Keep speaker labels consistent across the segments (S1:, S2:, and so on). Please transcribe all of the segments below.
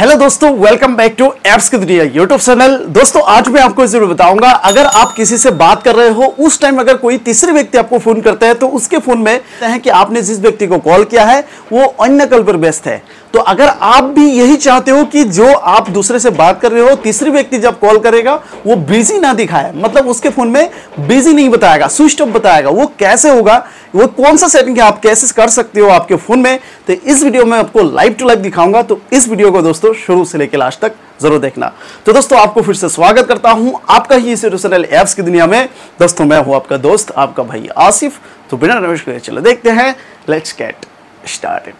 S1: hello दोस्तों welcome back to apps की दुनिया यूट्यूब चैनल दोस्तों आज मैं आपको जरूर बताऊंगा अगर आप किसी से बात कर रहे हो उस टाइम अगर कोई तीसरे व्यक्ति आपको फोन करता है तो उसके फोन में है कि आपने जिस व्यक्ति को कॉल किया है वो अन्य कल पर व्यस्त है तो अगर आप भी यही चाहते हो कि जो आप दूसरे से बात कर रहे हो तीसरे व्यक्ति जब कॉल करेगा वो बिजी ना दिखाए मतलब उसके फोन में बिजी नहीं बताएगा स्विच ऑफ बताएगा वो कैसे होगा वो कौन सा सेटिंग है आप कैसे कर सकते हो आपके फोन में तो इस वीडियो में आपको लाइव टू लाइव दिखाऊंगा तो इस वीडियो को दोस्तों वीडियो शुरू से लेकर लास्ट तक जरूर देखना तो दोस्तों आपको फिर से स्वागत करता हूं आपका ही इस यूट्यूब ऐप्स की दुनिया में दोस्तों मैं हूं आपका दोस्त आपका भाई आसिफ तो बिना रमेश करे चलो देखते हैं लेट्स गेट स्टार्टेड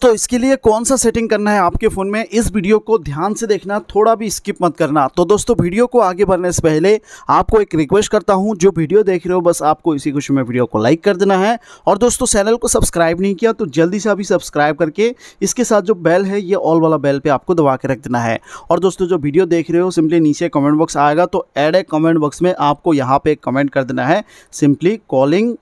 S1: दोस्तों इसके लिए कौन सा सेटिंग करना है आपके फ़ोन में इस वीडियो को ध्यान से देखना थोड़ा भी स्किप मत करना तो दोस्तों वीडियो को आगे बढ़ने से पहले आपको एक रिक्वेस्ट करता हूं जो वीडियो देख रहे हो बस आपको इसी खुशी में वीडियो को लाइक कर देना है और दोस्तों चैनल को सब्सक्राइब नहीं किया तो जल्दी से अभी सब्सक्राइब करके इसके साथ जो बेल है ये ऑल वाला बेल पर आपको दबा के रख देना है और दोस्तों जो वीडियो देख रहे हो सिंपली नीचे कमेंट बॉक्स आएगा तो एड ए कमेंट बॉक्स में आपको यहाँ पर कमेंट कर देना है simply calling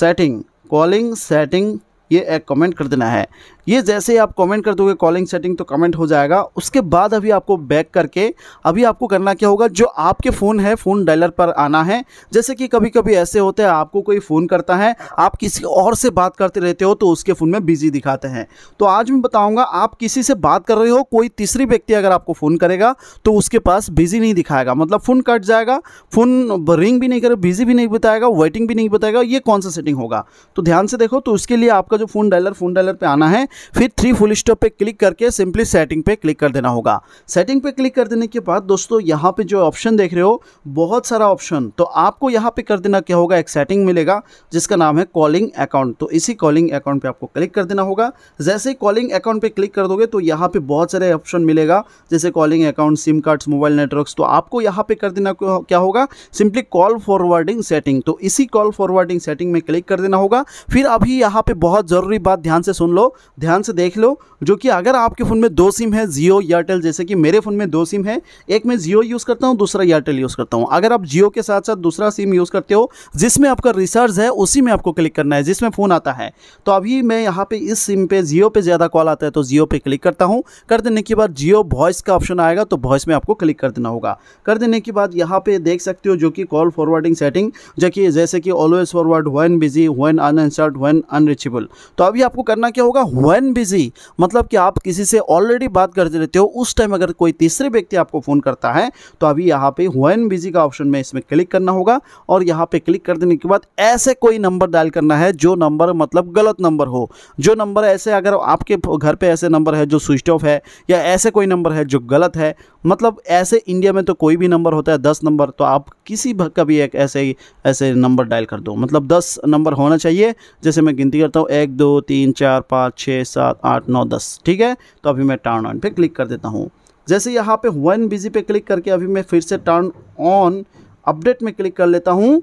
S1: setting calling setting ये एक कमेंट कर देना है ये जैसे ही आप कमेंट कर दोगे कॉलिंग सेटिंग तो कमेंट हो जाएगा उसके बाद अभी आपको बैक करके अभी आपको करना क्या होगा जो आपके फ़ोन है फ़ोन डायलर पर आना है जैसे कि कभी कभी ऐसे होते हैं आपको कोई फ़ोन करता है आप किसी और से बात करते रहते हो तो उसके फ़ोन में बिजी दिखाते हैं तो आज मैं बताऊँगा आप किसी से बात कर रहे हो कोई तीसरी व्यक्ति अगर आपको फ़ोन करेगा तो उसके पास बिजी नहीं दिखाएगा मतलब फ़ोन कट जाएगा फ़ोन रिंग भी नहीं करे बिजी भी नहीं बताएगा वेटिंग भी नहीं बताएगा ये कौन सा सेटिंग होगा तो ध्यान से देखो तो उसके लिए आपका जो फ़ोन डायलर फ़ोन डायलर पर आना है फिर थ्री फुल स्टॉप पे क्लिक करके सिंपली सेटिंग पे क्लिक कर देना होगा सेटिंग पे क्लिक कर देने के बाद दोस्तों यहाँ पे जो ऑप्शन देख रहे हो बहुत सारा ऑप्शन तो आपको यहाँ पे कर देना क्या होगा एक सेटिंग मिलेगा जिसका नाम है कॉलिंग अकाउंट तो इसी कॉलिंग अकाउंट पर आपको क्लिक कर देना होगा जैसे ही कॉलिंग अकाउंट पर क्लिक कर दोगे तो यहाँ पर बहुत सारे ऑप्शन मिलेगा जैसे calling account SIM cards mobile networks तो आपको यहाँ पर कर देना क्या होगा सिंपली कॉल फॉरवर्डिंग सेटिंग तो इसी कॉल फॉरवर्डिंग सेटिंग में क्लिक कर देना होगा फिर अभी यहाँ पे बहुत ज़रूरी बात ध्यान से सुन लो ध्यान से देख लो जो कि अगर आपके फ़ोन में दो सिम है जियो एयरटेल जैसे कि मेरे फ़ोन में दो सिम है एक मैं जियो यूज़ करता हूँ दूसरा एयरटेल यूज़ करता हूँ अगर आप जियो के साथ साथ दूसरा सिम यूज़ करते हो जिसमें आपका रिसार्ज है उसी में आपको क्लिक करना है जिसमें फ़ोन आता है तो अभी मैं यहाँ पर इस सिम पर जियो पर ज़्यादा कॉल आता है तो जियो पर क्लिक करता हूँ कर देने के बाद जियो वॉइस का ऑप्शन आएगा तो वॉइस में आपको क्लिक कर देना होगा कर देने के बाद यहाँ पर देख सकते हो जो कि कॉल फॉरवर्डिंग सेटिंग जो कि जैसे कि always forward one busy one unanswered one unreachable तो अभी आपको करना क्या होगा वैन बिजी मतलब कि आप किसी से ऑलरेडी बात करते रहते हो उस टाइम अगर कोई तीसरे व्यक्ति आपको फ़ोन करता है तो अभी यहाँ पे वैन बिजी का ऑप्शन में इसमें क्लिक करना होगा और यहाँ पे क्लिक कर देने के बाद ऐसे कोई नंबर डायल करना है जो नंबर मतलब गलत नंबर हो जो नंबर ऐसे अगर आपके घर पर ऐसे नंबर है जो स्विच ऑफ है या ऐसे कोई नंबर है जो गलत है मतलब ऐसे इंडिया में तो कोई भी नंबर होता है दस नंबर तो आप किसी का भी एक ऐसे ही ऐसे नंबर डायल कर दो मतलब दस नंबर होना चाहिए जैसे मैं गिनती करता हूँ एक दो तीन चार पाँच छः सात आठ नौ दस ठीक है तो अभी मैं टर्न ऑन पे क्लिक कर देता हूँ जैसे यहाँ पे वन बिजी पे क्लिक करके अभी मैं फिर से टर्न ऑन अपडेट में क्लिक कर लेता हूँ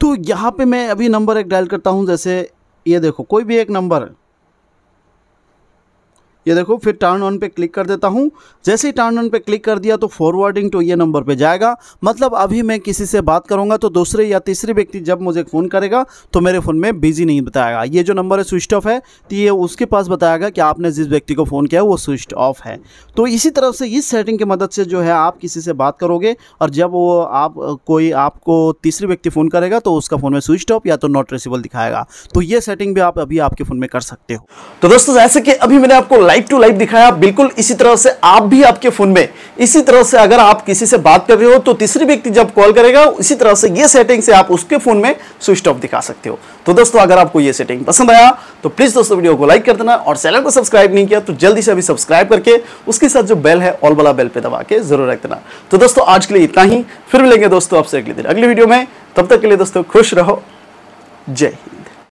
S1: तो यहाँ पे मैं अभी नंबर एक डायल करता हूँ जैसे ये देखो कोई भी एक नंबर ये देखो फिर टर्न ऑन पे क्लिक कर देता हूँ जैसे ही टर्न ऑन पे क्लिक कर दिया तो फॉरवर्डिंग टू ये नंबर पे जाएगा मतलब अभी मैं किसी से बात करूँगा तो दूसरे या तीसरे व्यक्ति जब मुझे फ़ोन करेगा तो मेरे फ़ोन में बिजी नहीं बताएगा ये जो नंबर है स्विच ऑफ है तो ये उसके पास बताएगा कि आपने जिस व्यक्ति को फ़ोन किया है वो स्विच ऑफ है तो इसी तरह से इस सेटिंग की मदद से जो है आप किसी से बात करोगे और जब वो आप कोई आपको तीसरे व्यक्ति फ़ोन करेगा तो उसका फ़ोन में स्विच ऑफ या तो नॉट रेसिबल दिखाएगा तो ये सेटिंग भी आप अभी आपके फ़ोन में कर सकते हो तो दोस्तों जैसे कि अभी मैंने आपको लाइक लाइव टू लाइव दिखाया बिल्कुल इसी तरह से आप भी आपके फोन में इसी तरह से अगर आप किसी से बात कर रहे हो तो तीसरी व्यक्ति जब कॉल करेगा इसी तरह से ये सेटिंग से आप उसके फोन में स्विच ऑफ दिखा सकते हो तो दोस्तों अगर आपको ये सेटिंग पसंद आया तो प्लीज दोस्तों वीडियो को लाइक कर देना और चैनल को सब्सक्राइब नहीं किया तो जल्दी से अभी सब्सक्राइब करके उसके साथ जो बेल है ऑल वाला बेल पर दबा के जरूर रख देना तो दोस्तों आज के लिए इतना ही फिर मिलेंगे दोस्तों आपसे अगले दिन अगले वीडियो में तब तक के लिए दोस्तों खुश रहो जय हिंद